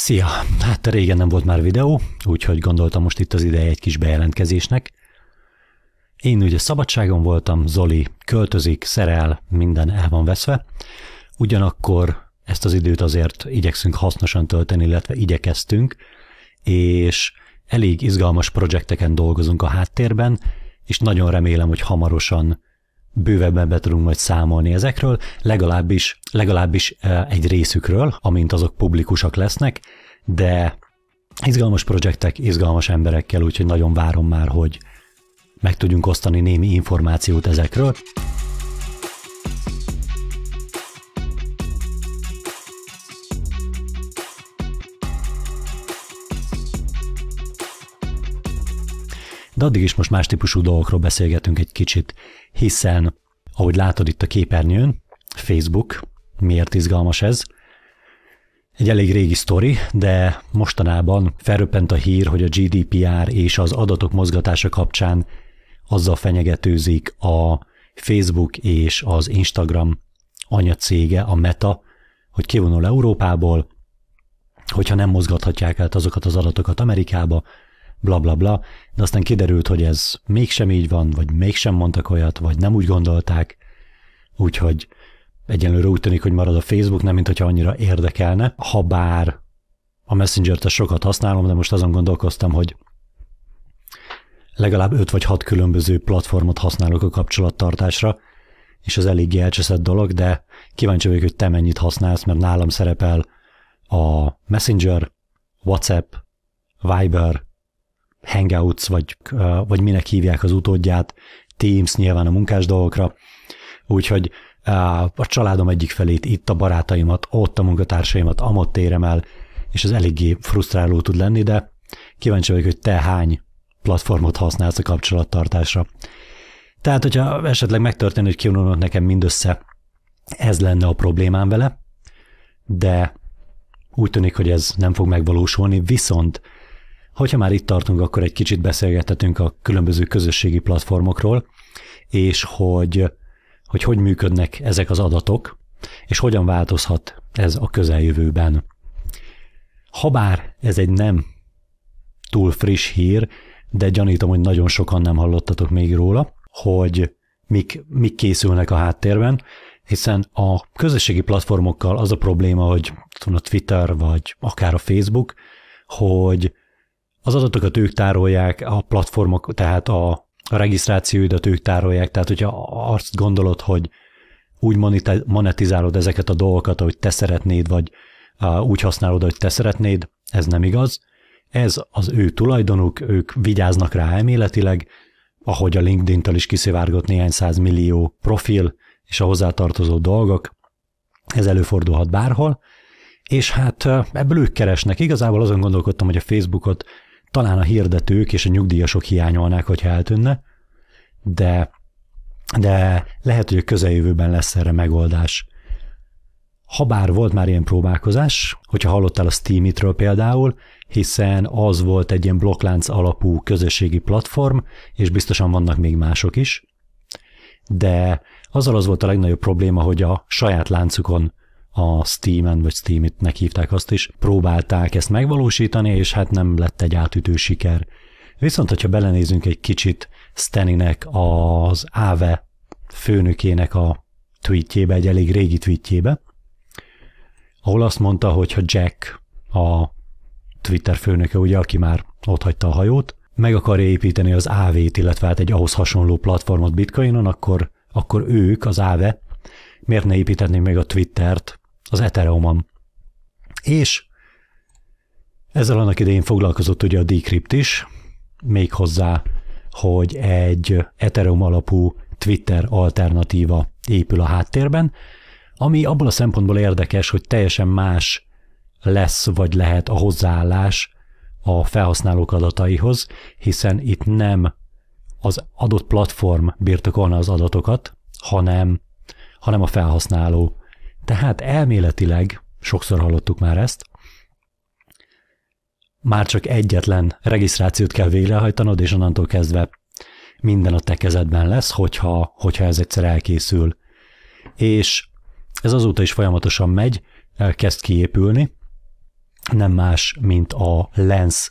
Szia! Hát régen nem volt már videó, úgyhogy gondoltam most itt az ideje egy kis bejelentkezésnek. Én ugye szabadságon voltam, Zoli költözik, szerel, minden el van veszve. Ugyanakkor ezt az időt azért igyekszünk hasznosan tölteni, illetve igyekeztünk, és elég izgalmas projekteken dolgozunk a háttérben, és nagyon remélem, hogy hamarosan bővebben be tudunk majd számolni ezekről, legalábbis, legalábbis e, egy részükről, amint azok publikusak lesznek, de izgalmas projektek, izgalmas emberekkel, úgyhogy nagyon várom már, hogy meg tudjunk osztani némi információt ezekről. De addig is most más típusú dolgokról beszélgetünk egy kicsit hiszen, ahogy látod itt a képernyőn, Facebook, miért izgalmas ez? Egy elég régi sztori, de mostanában felröppent a hír, hogy a GDPR és az adatok mozgatása kapcsán azzal fenyegetőzik a Facebook és az Instagram anyacége, a Meta, hogy kivonul Európából, hogyha nem mozgathatják át azokat az adatokat Amerikába, bla bla bla, de aztán kiderült, hogy ez mégsem így van, vagy mégsem mondtak olyat, vagy nem úgy gondolták, úgyhogy egyenlőre úgy tűnik, hogy marad a Facebook, nem mint hogyha annyira érdekelne, ha bár a Messenger-t sokat használom, de most azon gondolkoztam, hogy legalább 5 vagy 6 különböző platformot használok a kapcsolattartásra, és az eléggé elcseszett dolog, de kíváncsi vagyok, hogy te mennyit használsz, mert nálam szerepel a Messenger, WhatsApp, Viber, Hangouts, vagy, vagy minek hívják az utódját, Teams nyilván a munkás dolgokra, úgyhogy a családom egyik felét, itt a barátaimat, ott a munkatársaimat, amott érem el, és ez eléggé frusztráló tud lenni, de kíváncsi vagyok, hogy te hány platformot használsz a kapcsolattartásra. Tehát, hogyha esetleg megtörténik, hogy kivonulnak nekem mindössze, ez lenne a problémám vele, de úgy tűnik, hogy ez nem fog megvalósulni, viszont Hogyha már itt tartunk, akkor egy kicsit beszélgethetünk a különböző közösségi platformokról, és hogy hogy, hogy működnek ezek az adatok, és hogyan változhat ez a közeljövőben. Habár ez egy nem túl friss hír, de gyanítom, hogy nagyon sokan nem hallottatok még róla, hogy mik, mik készülnek a háttérben, hiszen a közösségi platformokkal az a probléma, hogy a Twitter vagy akár a Facebook, hogy az adatokat ők tárolják, a platformok, tehát a, a regisztrációidat ők tárolják, tehát hogyha azt gondolod, hogy úgy monetizálod ezeket a dolgokat, ahogy te szeretnéd, vagy úgy használod, hogy te szeretnéd, ez nem igaz. Ez az ő tulajdonuk, ők vigyáznak rá elméletileg, ahogy a LinkedIn-től is kiszivárgott néhány millió profil és a hozzátartozó dolgok, ez előfordulhat bárhol, és hát ebből ők keresnek. Igazából azon gondolkodtam, hogy a Facebookot talán a hirdetők és a nyugdíjasok hiányolnák, hogy eltűnne, de, de lehet, hogy a közeljövőben lesz erre megoldás. Habár volt már ilyen próbálkozás, hogyha hallottál a Steam-itről például, hiszen az volt egy ilyen blokklánc alapú közösségi platform, és biztosan vannak még mások is, de azzal az volt a legnagyobb probléma, hogy a saját láncukon a Steam-en, vagy Steam-it hívták azt is, próbálták ezt megvalósítani, és hát nem lett egy átütő siker. Viszont, hogyha belenézünk egy kicsit Steninek, az Áve főnökének a tweetjébe, egy elég régi tweetjébe, ahol azt mondta, hogy ha Jack, a Twitter főnöke, ugye, aki már ott hagyta a hajót, meg akarja építeni az AV-t, illetve hát egy ahhoz hasonló platformot bitcoinon, akkor, akkor ők, az AV, miért ne építetnék meg a Twittert az -on. És ezzel annak idején foglalkozott ugye a Decrypt is, még hozzá, hogy egy Ethereum alapú Twitter alternatíva épül a háttérben, ami abból a szempontból érdekes, hogy teljesen más lesz vagy lehet a hozzáállás a felhasználók adataihoz, hiszen itt nem az adott platform birtokolna az adatokat, hanem, hanem a felhasználó. Tehát elméletileg, sokszor hallottuk már ezt, már csak egyetlen regisztrációt kell végrehajtanod, és onnantól kezdve minden a te kezedben lesz, hogyha, hogyha ez egyszer elkészül. És ez azóta is folyamatosan megy, eh, kezd kiépülni, nem más, mint a Lens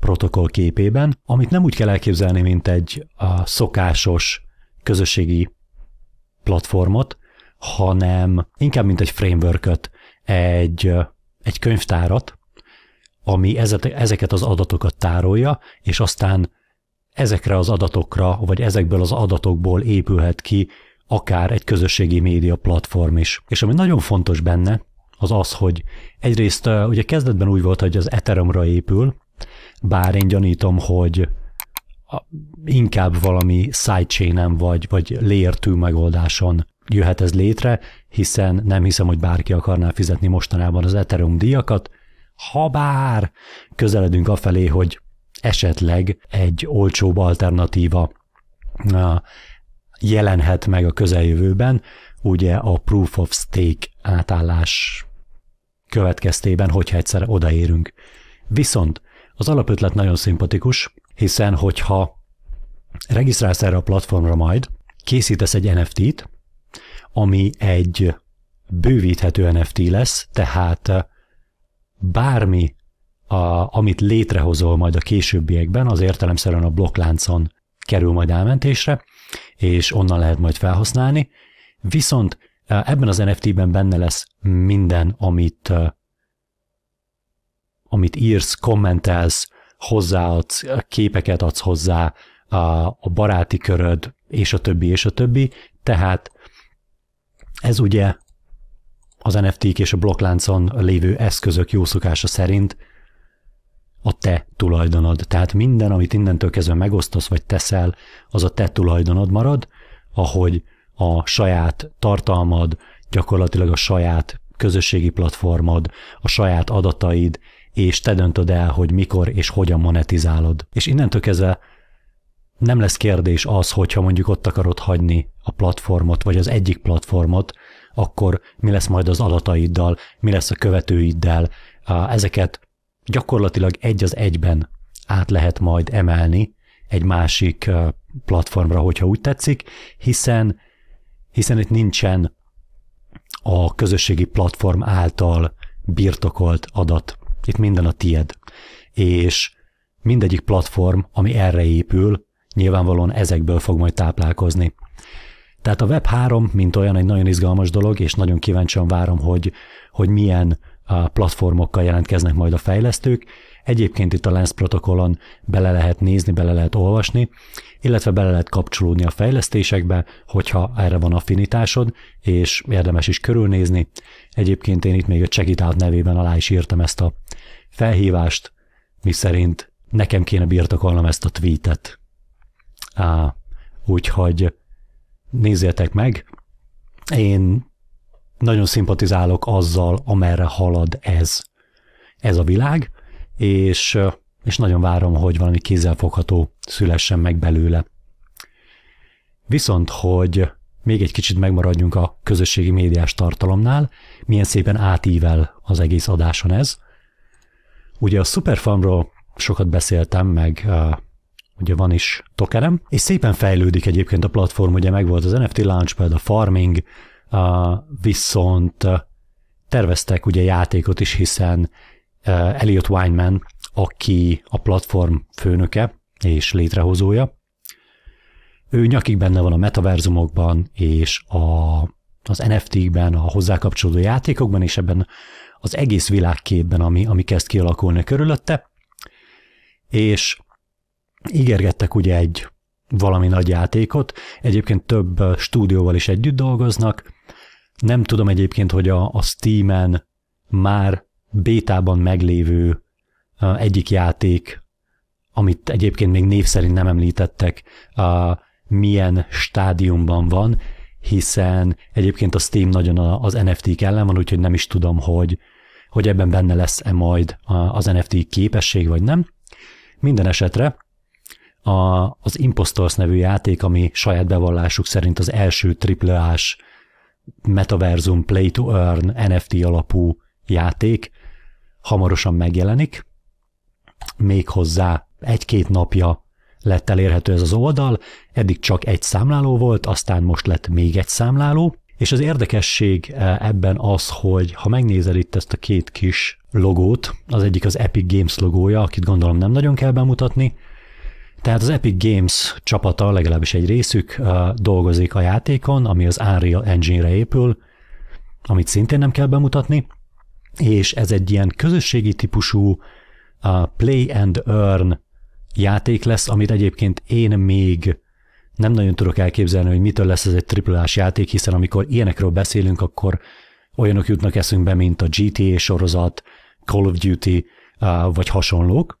protokoll képében, amit nem úgy kell elképzelni, mint egy a szokásos közösségi platformot, hanem inkább mint egy frameworköt, egy, egy könyvtárat, ami ezeket az adatokat tárolja, és aztán ezekre az adatokra, vagy ezekből az adatokból épülhet ki akár egy közösségi média platform is. És ami nagyon fontos benne, az az, hogy egyrészt ugye kezdetben úgy volt, hogy az ethereum épül, bár én gyanítom, hogy inkább valami sidechain vagy, vagy layer 2 megoldáson jöhet ez létre, hiszen nem hiszem, hogy bárki akarná fizetni mostanában az Ethereum díjakat, ha bár közeledünk afelé, hogy esetleg egy olcsóbb alternatíva jelenhet meg a közeljövőben, ugye a Proof of Stake átállás következtében, hogyha egyszer odaérünk. Viszont az alapötlet nagyon szimpatikus, hiszen hogyha regisztrálsz erre a platformra majd, készítesz egy NFT-t, ami egy bővíthető NFT lesz, tehát eh, bármi, a, amit létrehozol majd a későbbiekben, az értelemszerűen a blokkláncon kerül majd elmentésre, és onnan lehet majd felhasználni. Viszont eh, ebben az NFT-ben benne lesz minden, amit, eh, amit írsz, kommentelsz, hozzáadsz, képeket adsz hozzá, a baráti köröd, és a többi, és a többi. Tehát ez ugye az NFT-k és a blokkláncon lévő eszközök jó szokása szerint a te tulajdonod. Tehát minden, amit innentől kezdve megosztasz vagy teszel, az a te tulajdonod marad, ahogy a saját tartalmad, gyakorlatilag a saját közösségi platformod, a saját adataid, és te döntöd el, hogy mikor és hogyan monetizálod. És innentől kezdve nem lesz kérdés az, hogyha mondjuk ott akarod hagyni a platformot, vagy az egyik platformot, akkor mi lesz majd az alataiddal, mi lesz a követőiddel, ezeket gyakorlatilag egy az egyben át lehet majd emelni egy másik platformra, hogyha úgy tetszik, hiszen, hiszen itt nincsen a közösségi platform által birtokolt adat. Itt minden a tied. És mindegyik platform, ami erre épül, nyilvánvalóan ezekből fog majd táplálkozni. Tehát a Web3, mint olyan, egy nagyon izgalmas dolog, és nagyon kíváncsian várom, hogy, hogy milyen platformokkal jelentkeznek majd a fejlesztők. Egyébként itt a Lens protokollon bele lehet nézni, bele lehet olvasni, illetve bele lehet kapcsolódni a fejlesztésekbe, hogyha erre van affinitásod, és érdemes is körülnézni. Egyébként én itt még a Check It Out nevében alá is írtam ezt a felhívást, miszerint nekem kéne birtokolnom ezt a tweetet. Á, úgyhogy nézzétek meg, én nagyon szimpatizálok azzal, amerre halad ez, ez a világ, és, és nagyon várom, hogy valami kézzelfogható szülessen meg belőle. Viszont, hogy még egy kicsit megmaradjunk a közösségi médiás tartalomnál, milyen szépen átível az egész adáson ez. Ugye a Superfarmról sokat beszéltem, meg ugye van is tokenem, és szépen fejlődik egyébként a platform, ugye megvolt az NFT Launchpad, a farming, viszont terveztek ugye játékot is, hiszen Elliot Weinman, aki a platform főnöke és létrehozója, ő nyakig benne van a metaverzumokban és a, az NFT-ben, a hozzákapcsolódó játékokban, és ebben az egész világképben, ami, ami kezd kialakulni körülötte, és ígérgettek ugye egy valami nagy játékot, egyébként több stúdióval is együtt dolgoznak, nem tudom egyébként, hogy a, a Steam-en már bétában meglévő egyik játék, amit egyébként még név szerint nem említettek, milyen stádiumban van, hiszen egyébként a Steam nagyon az NFT-k ellen van, úgyhogy nem is tudom, hogy, hogy ebben benne lesz-e majd az NFT képesség, vagy nem. Minden esetre a, az Impostors nevű játék, ami saját bevallásuk szerint az első AAA-s metaverzum play to earn NFT alapú játék hamarosan megjelenik. Még hozzá egy-két napja lett elérhető ez az oldal, eddig csak egy számláló volt, aztán most lett még egy számláló, és az érdekesség eh, ebben az, hogy ha megnézed itt ezt a két kis logót, az egyik az Epic Games logója, akit gondolom nem nagyon kell bemutatni, tehát az Epic Games csapata, legalábbis egy részük dolgozik a játékon, ami az Unreal Engine-re épül, amit szintén nem kell bemutatni, és ez egy ilyen közösségi típusú play and earn játék lesz, amit egyébként én még nem nagyon tudok elképzelni, hogy mitől lesz ez egy triplás játék, hiszen amikor ilyenekről beszélünk, akkor olyanok jutnak eszünkbe, mint a GTA sorozat, Call of Duty, vagy hasonlók,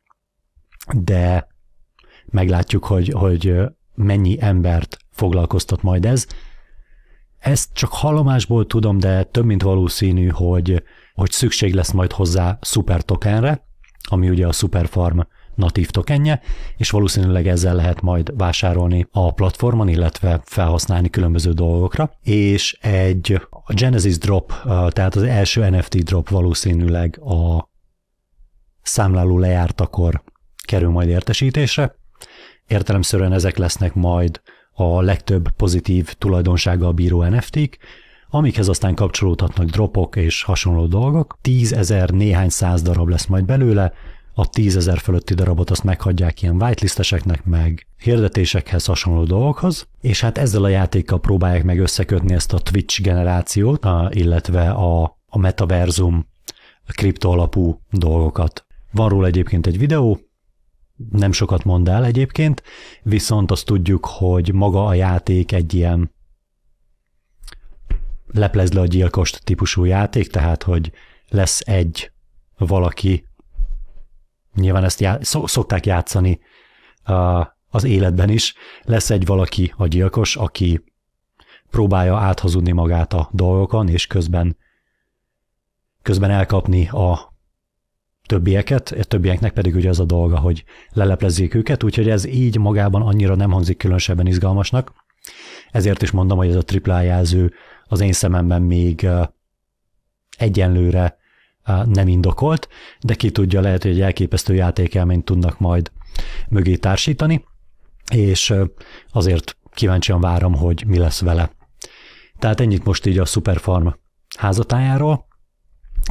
de meglátjuk, hogy, hogy mennyi embert foglalkoztat majd ez. Ezt csak hallomásból tudom, de több mint valószínű, hogy, hogy szükség lesz majd hozzá szuper tokenre, ami ugye a Superfarm natív tokenje, és valószínűleg ezzel lehet majd vásárolni a platformon, illetve felhasználni különböző dolgokra, és egy a Genesis drop, tehát az első NFT drop valószínűleg a számláló lejártakor kerül majd értesítésre, értelemszerűen ezek lesznek majd a legtöbb pozitív tulajdonsága a bíró NFT-k, amikhez aztán kapcsolódhatnak dropok és hasonló dolgok. Tízezer, néhány száz darab lesz majd belőle, a tízezer fölötti darabot azt meghagyják ilyen whitelisteseknek, meg hirdetésekhez hasonló dolgokhoz, és hát ezzel a játékkal próbálják meg összekötni ezt a Twitch generációt, illetve a, a metaverzum a kriptoalapú dolgokat. Van róla egyébként egy videó, nem sokat mond el egyébként, viszont azt tudjuk, hogy maga a játék egy ilyen leplez le a gyilkost típusú játék, tehát hogy lesz egy valaki, nyilván ezt já- szokták játszani az életben is, lesz egy valaki a gyilkos, aki próbálja áthazudni magát a dolgokon, és közben, közben elkapni a többieket, többieknek pedig ugye az a dolga, hogy leleplezzék őket, úgyhogy ez így magában annyira nem hangzik különösebben izgalmasnak. Ezért is mondom, hogy ez a triplájelző az én szememben még egyenlőre nem indokolt, de ki tudja, lehet, hogy egy elképesztő játékelményt tudnak majd mögé társítani, és azért kíváncsian várom, hogy mi lesz vele. Tehát ennyit most így a Superfarm házatájáról,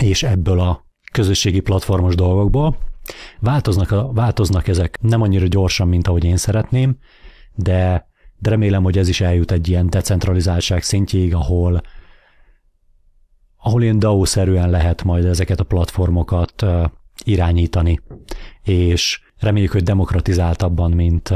és ebből a közösségi platformos dolgokból. Változnak, a, változnak ezek nem annyira gyorsan, mint ahogy én szeretném, de, de remélem, hogy ez is eljut egy ilyen decentralizáltság szintjéig, ahol, ahol ilyen DAO-szerűen lehet majd ezeket a platformokat irányítani, és reméljük, hogy demokratizáltabban, mint,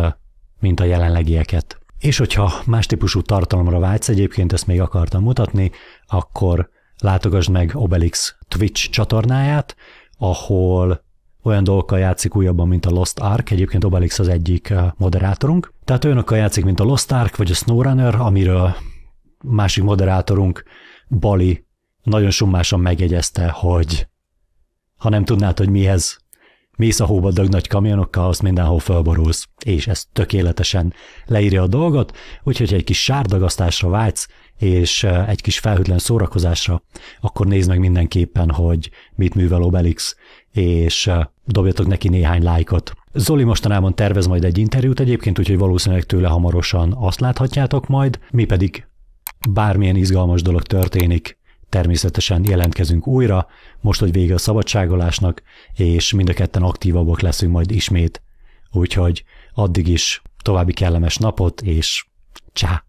mint a jelenlegieket. És hogyha más típusú tartalomra vágysz, egyébként ezt még akartam mutatni, akkor látogasd meg Obelix Twitch csatornáját, ahol olyan dolgokkal játszik újabban, mint a Lost Ark, egyébként Obelix az egyik eh, moderátorunk. Tehát olyanokkal játszik, mint a Lost Ark vagy a SnowRunner, amiről másik moderátorunk Bali nagyon summásan megjegyezte, hogy ha nem tudnád, hogy mihez mész a hóba dög nagy kamionokkal, azt mindenhol felborulsz, és ez tökéletesen leírja a dolgot, úgyhogy egy kis sárdagasztásra vágysz, és egy kis felhőtlen szórakozásra, akkor nézd meg mindenképpen, hogy mit művel Obelix, és dobjatok neki néhány lájkot. Zoli mostanában tervez majd egy interjút egyébként, úgyhogy valószínűleg tőle hamarosan azt láthatjátok majd, mi pedig bármilyen izgalmas dolog történik, természetesen jelentkezünk újra, most, hogy vége a szabadságolásnak, és mind a ketten aktívabbak leszünk majd ismét. Úgyhogy addig is további kellemes napot, és csá!